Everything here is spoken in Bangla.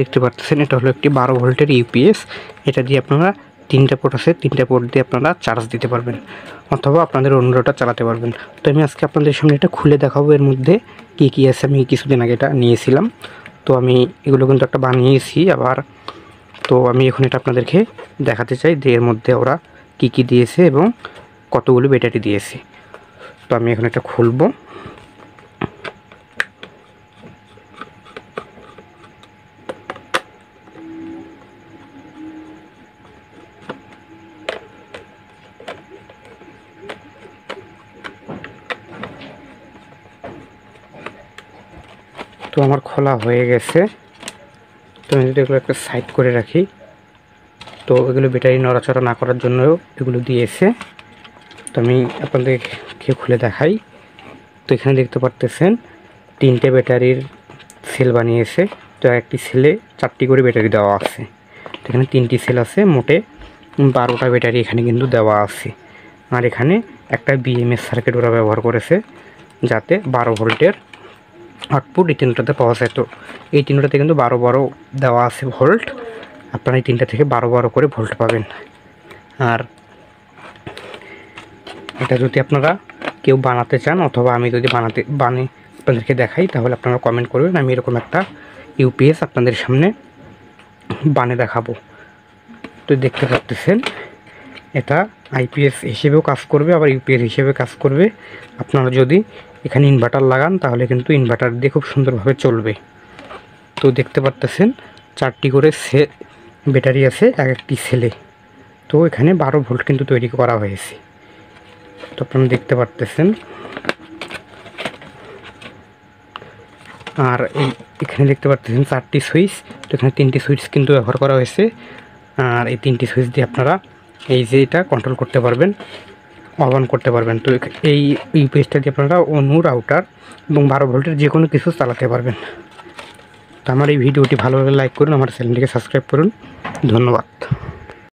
দেখতে পাচ্ছেন এটা হলো একটি বারো ভোল্টের ইউপিএস এটা দিয়ে আপনারা তিনটা পোর্ট আছে তিনটা পোর্ট দিয়ে আপনারা চার্জ দিতে পারবেন অথবা আপনাদের অন্যটা চালাতে পারবেন তো আমি আজকে আপনাদের সামনে এটা খুলে দেখাবো এর মধ্যে কি কি আছে আমি কিছুদিন আগে এটা নিয়েছিলাম তো আমি এগুলো কিন্তু একটা বানিয়েছি আবার তো আমি এখন এটা আপনাদেরকে দেখাতে চাই যে এর মধ্যে ওরা কি কি দিয়েছে এবং কতগুলো ব্যাটারি দিয়েছে তো আমি এখন এটা খুলবো আমার খোলা হয়ে গেছে তো আমি যদি এগুলো একটা সাইড করে রাখি তো এগুলো ব্যাটারি নড়াচড়া না করার জন্য এগুলো দিয়েছে তো আমি আপনাদেরকে খুলে দেখাই তো এখানে দেখতে পারতেছেন তিনটে ব্যাটারির সেল বানিয়েছে তো একটি সেলে চারটি করে ব্যাটারি দেওয়া আছে তো এখানে তিনটি সেল আছে মোটে বারোটা ব্যাটারি এখানে কিন্তু দেওয়া আছে আর এখানে একটা বিএমএস সার্কিট ওরা ব্যবহার করেছে যাতে বারো ভোল্টের আউটপুট এই তিনটাতে পাওয়া যেত এই তিনটাতে কিন্তু বারো বারো দেওয়া আছে ভোল্ট আপনারা এই তিনটা থেকে বারো বারো করে ভোল্ট পাবেন আর এটা যদি আপনারা কেউ বানাতে চান অথবা আমি যদি বানাতে বানি আপনাদেরকে দেখাই তাহলে আপনারা কমেন্ট করবেন আমি এরকম একটা ইউপিএস আপনাদের সামনে বানে দেখাবো তো দেখতে পাচ্ছেন এটা আইপিএস হিসেবেও কাজ করবে আবার ইউপিএস হিসেবে কাজ করবে আপনারা যদি এখানে ইনভার্টার লাগান তাহলে কিন্তু ইনভার্টার দিয়ে খুব সুন্দরভাবে চলবে তো দেখতে পারতেছেন চারটি করে সে ব্যাটারি আছে এক একটি সেলে তো এখানে বারো ভোল্ট কিন্তু তৈরি করা হয়েছে তো আপনারা দেখতে পারতেছেন আর এই এখানে দেখতে পারতেছেন চারটি সুইচ তো এখানে তিনটি সুইচ কিন্তু ব্যবহার করা হয়েছে আর এই তিনটি সুইচ দিয়ে আপনারা এই যে এটা কন্ট্রোল করতে পারবেন অন করতে পারবেন তো এই ইউপিএসটা দিয়ে আপনারা অনু রাউটার এবং বারো ভোল্টের যে কোনো কিছু চালাতে পারবেন তো আমার এই ভিডিওটি ভালো লাগে লাইক করুন আমার চ্যানেলটিকে সাবস্ক্রাইব করুন ধন্যবাদ